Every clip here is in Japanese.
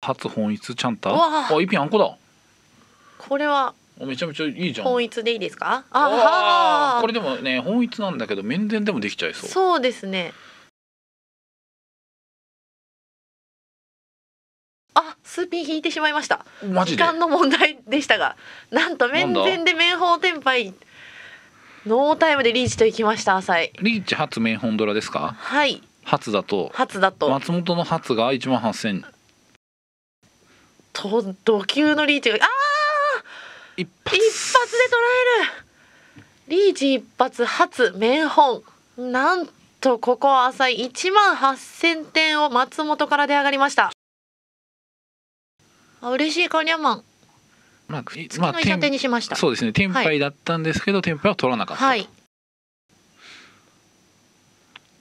初本一ちゃんたあ一品あんこだこれはめちゃめちゃいいじゃん本一でいいですかあこれでもね本一なんだけど面前でもできちゃいそうそうですねあスーピン引いてしまいましたマジ時間の問題でしたがなんと面前で面法天杯ノータイムでリーチと行きました浅井リーチ初面本ドラですかはい初だと初だと松本の初が一万八千。と土球のリーチがあ一発一発で捉えるリーチ一発初面本なんとここは浅い1万8000点を松本から出上がりましたあ嬉しいカニャマンまあ、まあ、の射手にしました、そうですね天敗だったんですけど、はい、天敗は取らなかったはい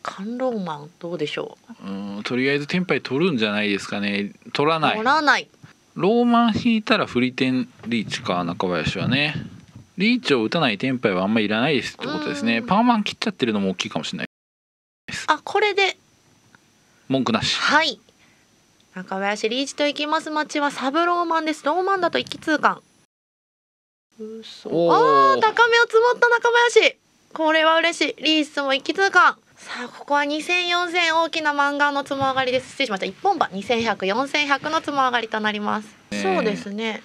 観論マンどうでしょううんとりあえず天敗取るんじゃないですかね取らない取らないローマン引いたら振り点リーチか中林はねリーチを打たないテンパイはあんまりいらないですってことですねパーマン切っちゃってるのも大きいかもしれないですあこれで文句なしはい中林リーチといきます町はサブローマンですローマンだと一気通貫嘘あ高めを積もった中林これは嬉しいリースも一気通貫さあここは20004000大きな漫画のつも上がりです失礼しました一本場21004100のつも上がりとなります、ね、そうですね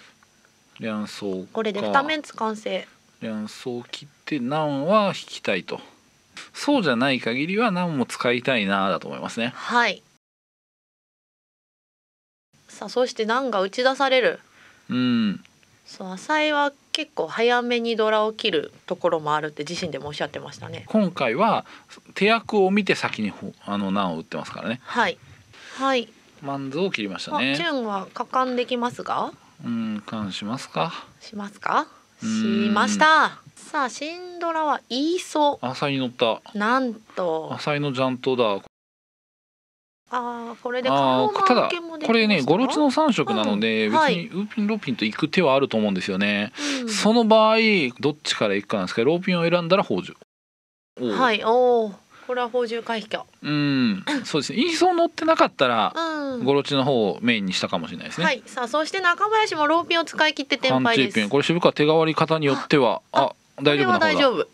連想これで2面つ完成連想切って何は引きたいとそうじゃない限りは何も使いたいなだと思いますねはいさあそして何が打ち出されるうんそう浅井は結構早めにドラを切るところもあるって自身でもおっしゃってましたね今回は手役を見て先にあの難を打ってますからねはいはいマンズを切りましたねチュンは果敢できますがうん感しますかしますかしましたさあシンドラは言いそう浅井乗ったなんと浅井のジャントだあこれでただこれねゴロチの3色なので、別にウーピンローピンと行く手はあると思うんですよね、うん、その場合どっちから行くかなんですけどローピンを選んだら宝珠はいおおこれは宝珠回避去うんそうですね印象乗ってなかったら、うん、ゴロチの方をメインにしたかもしれないですねはいさあそして中林もローピンを使い切って転敗ですこれ渋川手代わり方によってはあ大丈夫な方だ大丈夫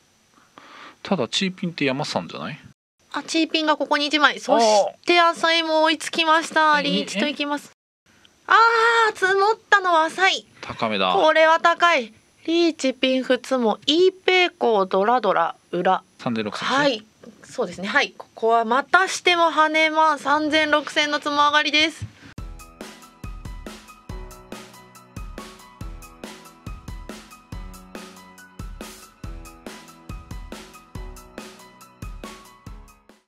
ただチーピンって山さんじゃないあ、チーピンがここに一枚。そして浅井も追いつきました。リーチといきます。ああ、積もったのは浅い。高めだ。これは高い。リーチピン普通もイーペーコードラドラ裏。三千六千。はい。そうですね。はい。ここはまたしても跳ねま三千六千のつも上がりです。